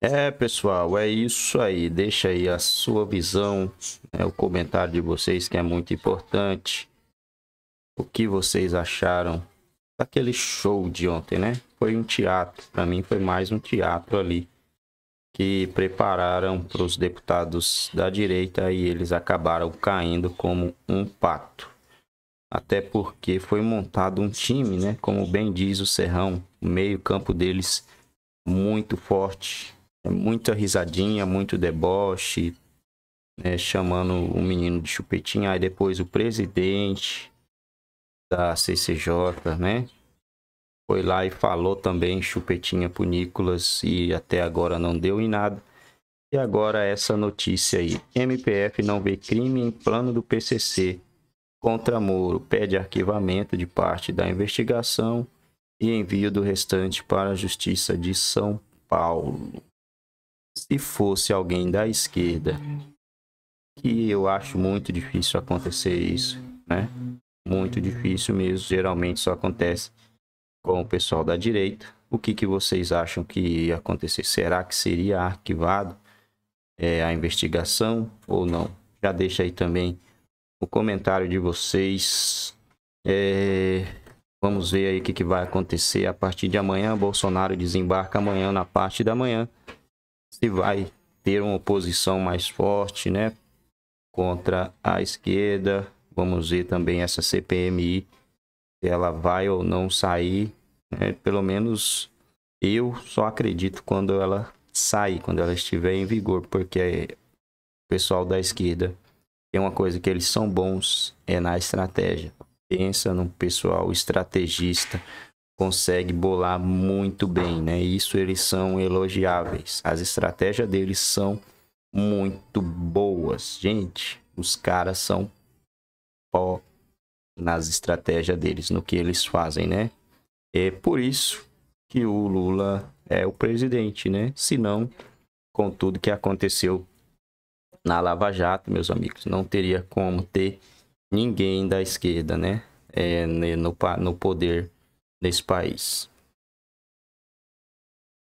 É, pessoal, é isso aí. Deixa aí a sua visão, né, o comentário de vocês que é muito importante. O que vocês acharam daquele show de ontem, né? Foi um teatro, para mim foi mais um teatro ali que prepararam para os deputados da direita e eles acabaram caindo como um pato. Até porque foi montado um time, né? Como bem diz o Serrão, o meio-campo deles muito forte, é muita risadinha, muito deboche, né? chamando o menino de chupetinha. Aí depois o presidente da CCJ, né? Foi lá e falou também chupetinha pro Nicolas e até agora não deu em nada. E agora essa notícia aí. MPF não vê crime em plano do PCC contra Moro. Pede arquivamento de parte da investigação e envio do restante para a Justiça de São Paulo se fosse alguém da esquerda, que eu acho muito difícil acontecer isso, né? Muito difícil mesmo, geralmente só acontece com o pessoal da direita. O que, que vocês acham que ia acontecer? Será que seria arquivado é, a investigação ou não? Já deixa aí também o comentário de vocês. É, vamos ver aí o que, que vai acontecer a partir de amanhã. Bolsonaro desembarca amanhã na parte da manhã se vai ter uma oposição mais forte, né? Contra a esquerda. Vamos ver também essa CPMI, se ela vai ou não sair. Né? Pelo menos eu só acredito quando ela sair, quando ela estiver em vigor, porque o pessoal da esquerda tem uma coisa que eles são bons é na estratégia. Pensa num pessoal estrategista, consegue bolar muito bem, né? Isso eles são elogiáveis. As estratégias deles são muito boas. Gente, os caras são pó nas estratégias deles, no que eles fazem, né? É por isso que o Lula é o presidente, né? Se não, com tudo que aconteceu na Lava Jato, meus amigos, não teria como ter ninguém da esquerda, né? É, né, no, no poder nesse país